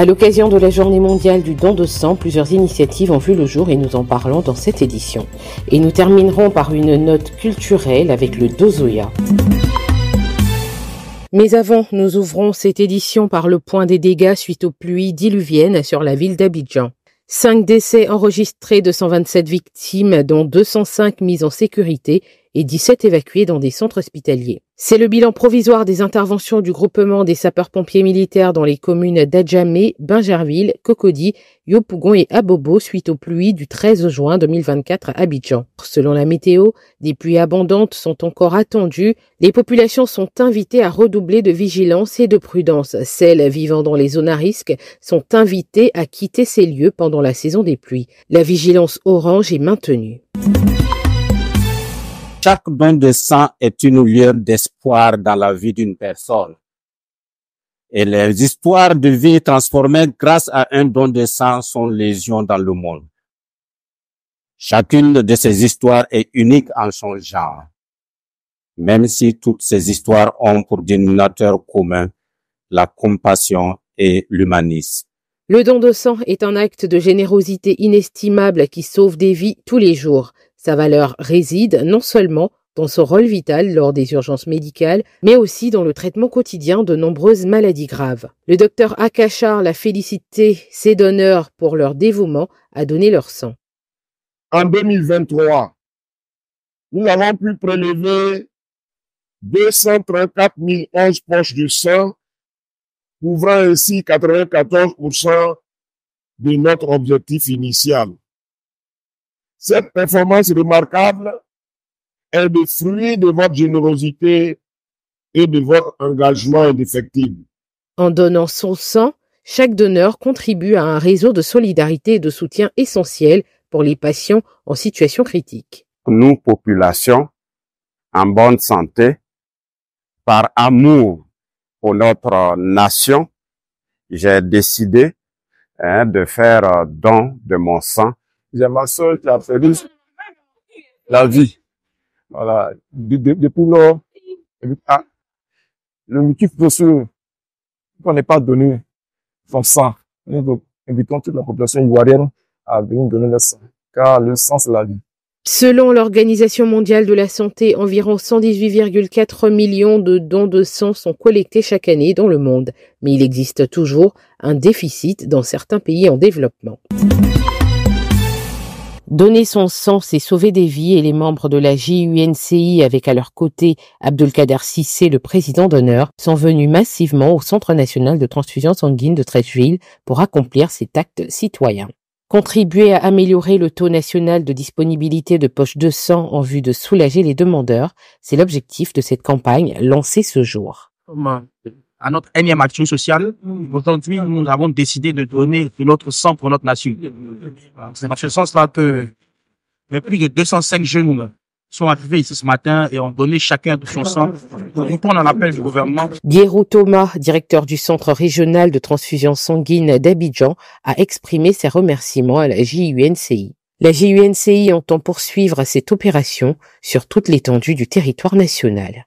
À l'occasion de la journée mondiale du don de sang, plusieurs initiatives ont vu le jour et nous en parlons dans cette édition. Et nous terminerons par une note culturelle avec le Dozoya. Mais avant, nous ouvrons cette édition par le point des dégâts suite aux pluies diluviennes sur la ville d'Abidjan. Cinq décès enregistrés, 227 victimes, dont 205 mises en sécurité et 17 évacués dans des centres hospitaliers. C'est le bilan provisoire des interventions du groupement des sapeurs-pompiers militaires dans les communes d'Adjamé, Bingerville, Cocody, Yopougon et Abobo suite aux pluies du 13 juin 2024 à Abidjan. Selon la météo, des pluies abondantes sont encore attendues. Les populations sont invitées à redoubler de vigilance et de prudence. Celles vivant dans les zones à risque sont invitées à quitter ces lieux pendant la saison des pluies. La vigilance orange est maintenue. Chaque don de sang est une lueur d'espoir dans la vie d'une personne. Et les histoires de vie transformées grâce à un don de sang sont légion dans le monde. Chacune de ces histoires est unique en son genre, même si toutes ces histoires ont pour dénominateur commun la compassion et l'humanisme. Le don de sang est un acte de générosité inestimable qui sauve des vies tous les jours. Sa valeur réside non seulement dans son rôle vital lors des urgences médicales, mais aussi dans le traitement quotidien de nombreuses maladies graves. Le docteur Akachar l'a félicité, ses donneurs, pour leur dévouement à donner leur sang. En 2023, nous avons pu prélever 234 011 poches de sang, couvrant ainsi 94% de notre objectif initial. Cette performance remarquable est le fruit de votre générosité et de votre engagement indéfectible. En donnant son sang, chaque donneur contribue à un réseau de solidarité et de soutien essentiel pour les patients en situation critique. Nous, population, en bonne santé, par amour pour notre nation, j'ai décidé hein, de faire don de mon sang je qui la pelouse, la vie. Voilà. Depuis lors, ah, le ce qu'on n'est pas donné son sang, nous invitons toute la population ivoirienne à venir donner le sang, car le sang, c'est la vie. Selon l'Organisation mondiale de la santé, environ 118,4 millions de dons de sang sont collectés chaque année dans le monde, mais il existe toujours un déficit dans certains pays en développement. Donner son sang, c'est sauver des vies et les membres de la JUNCI avec à leur côté Abdelkader Sissé, le président d'honneur, sont venus massivement au Centre national de transfusion sanguine de Treichville pour accomplir cet acte citoyen. Contribuer à améliorer le taux national de disponibilité de poches de sang en vue de soulager les demandeurs, c'est l'objectif de cette campagne lancée ce jour à notre énième action sociale. Mm. Aujourd'hui, nous avons décidé de donner de notre sang pour notre nation. Mm. C'est dans ce sens-là que mais plus de 205 jeunes sont arrivés ici ce matin et ont donné chacun de son sang pour répondre à l'appel du gouvernement. Guérou Thomas, directeur du Centre régional de transfusion sanguine d'Abidjan, a exprimé ses remerciements à la JUNCI. La JUNCI entend poursuivre cette opération sur toute l'étendue du territoire national.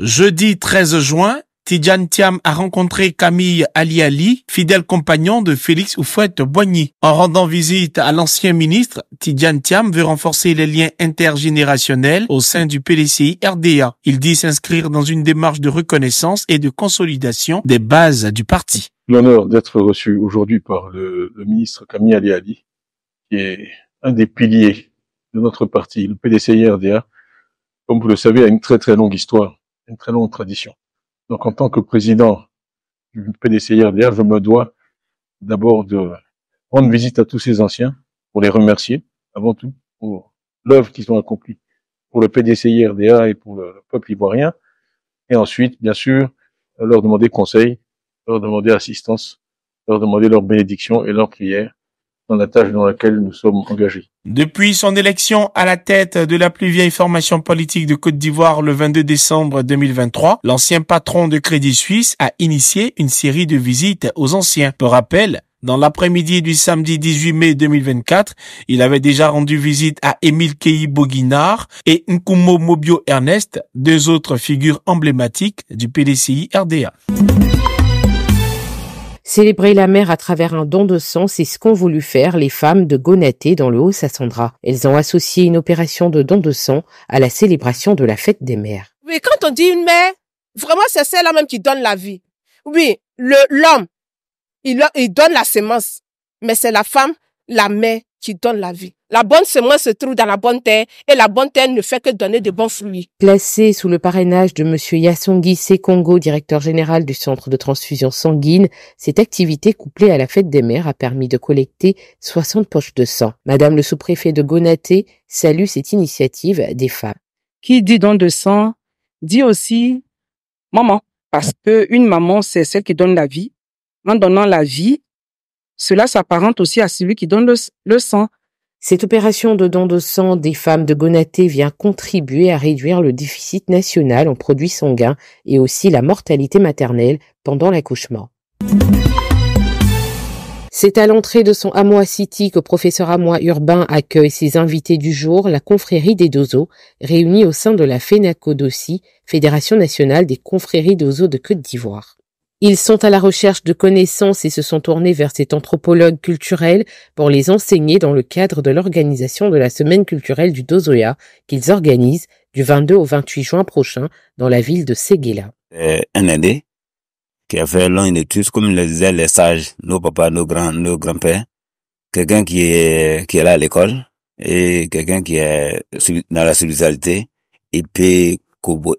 Jeudi 13 juin, Tidjian Thiam a rencontré Camille Ali Ali, fidèle compagnon de Félix oufouette boigny En rendant visite à l'ancien ministre, Tidjian Thiam veut renforcer les liens intergénérationnels au sein du PDCI RDA. Il dit s'inscrire dans une démarche de reconnaissance et de consolidation des bases du parti. L'honneur d'être reçu aujourd'hui par le, le, ministre Camille Ali Ali, qui est un des piliers de notre parti. Le PDCI RDA, comme vous le savez, a une très très longue histoire une très longue tradition. Donc en tant que président du PDCI RDA, je me dois d'abord de rendre visite à tous ces anciens pour les remercier, avant tout pour l'œuvre qu'ils ont accomplie pour le PDCI-RDA et pour le peuple ivoirien. Et ensuite, bien sûr, leur demander conseil, leur demander assistance, leur demander leur bénédiction et leur prière dans la tâche dans laquelle nous sommes engagés. Depuis son élection à la tête de la plus vieille formation politique de Côte d'Ivoire le 22 décembre 2023, l'ancien patron de Crédit Suisse a initié une série de visites aux anciens. Pour rappel, dans l'après-midi du samedi 18 mai 2024, il avait déjà rendu visite à Émile Kei Boguinard et Nkumo Mobio Ernest, deux autres figures emblématiques du PDCI RDA. Célébrer la mère à travers un don de sang, c'est ce qu'ont voulu faire les femmes de Gonaté dans le Haut-Sassandra. Elles ont associé une opération de don de sang à la célébration de la fête des mères. Oui, quand on dit une mère, vraiment c'est celle-là même qui donne la vie. Oui, le, l'homme, il, il donne la sémence, mais c'est la femme, la mère, qui donne la vie. La bonne semence se trouve dans la bonne terre et la bonne terre ne fait que donner de bons fruits. Placée sous le parrainage de M. Yassongui Sekongo, directeur général du Centre de transfusion sanguine, cette activité couplée à la fête des mères a permis de collecter 60 poches de sang. Madame le sous-préfet de Gonaté salue cette initiative des femmes. Qui dit don de sang dit aussi maman, parce que une maman, c'est celle qui donne la vie. En donnant la vie, cela s'apparente aussi à celui qui donne le sang. Cette opération de don de sang des femmes de Gonaté vient contribuer à réduire le déficit national en produits sanguins et aussi la mortalité maternelle pendant l'accouchement. C'est à l'entrée de son hameau City que professeur Amois Urbain accueille ses invités du jour, la confrérie des dozo, réunie au sein de la FENACO Fédération nationale des confréries d'Ozo de Côte d'Ivoire. Ils sont à la recherche de connaissances et se sont tournés vers cet anthropologue culturel pour les enseigner dans le cadre de l'organisation de la semaine culturelle du Dozoya qu'ils organisent du 22 au 28 juin prochain dans la ville de Séguéla. Euh, un indien qui a fait une étude, comme le disaient les sages, nos papas, nos grands, nos grands-pères, quelqu'un qui est, qui est là à l'école et quelqu'un qui est dans la solidarité, il peut,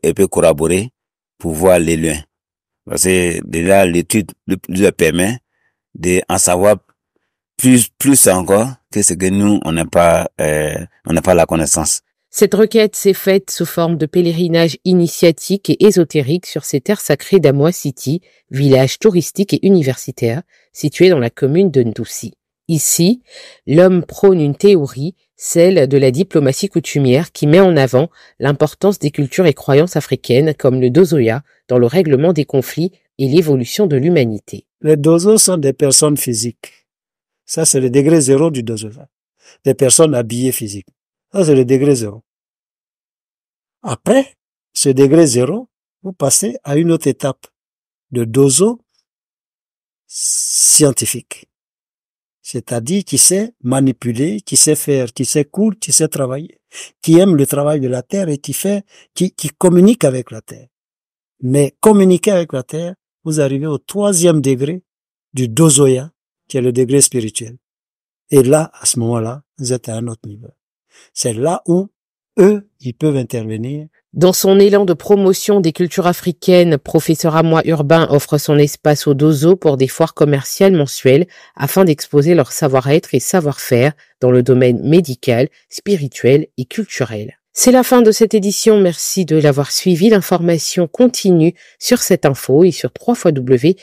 il peut collaborer pour voir les liens. Parce que déjà, l'étude lui permet d'en savoir plus, plus encore que ce que nous, on n'a pas, euh, on n'a pas la connaissance. Cette requête s'est faite sous forme de pèlerinage initiatique et ésotérique sur ces terres sacrées d'Amoa City, village touristique et universitaire situé dans la commune de Ndoussi. Ici, l'homme prône une théorie celle de la diplomatie coutumière qui met en avant l'importance des cultures et croyances africaines comme le dozoya dans le règlement des conflits et l'évolution de l'humanité. Les dozos sont des personnes physiques. Ça, c'est le degré zéro du dozoya. Des personnes habillées physiques. Ça, c'est le degré zéro. Après ce degré zéro, vous passez à une autre étape de dozo scientifique c'est-à-dire qui sait manipuler, qui sait faire, qui sait couler, qui sait travailler, qui aime le travail de la terre et qui fait, qui, qui communique avec la terre. Mais communiquer avec la terre, vous arrivez au troisième degré du dozoya, qui est le degré spirituel. Et là, à ce moment-là, vous êtes à un autre niveau. C'est là où eux, ils peuvent intervenir dans son élan de promotion des cultures africaines, Professeur Amois Urbain offre son espace au Dozo pour des foires commerciales mensuelles afin d'exposer leur savoir-être et savoir-faire dans le domaine médical, spirituel et culturel. C'est la fin de cette édition. Merci de l'avoir suivi. L'information continue sur cette info et sur www.setinfo.ci.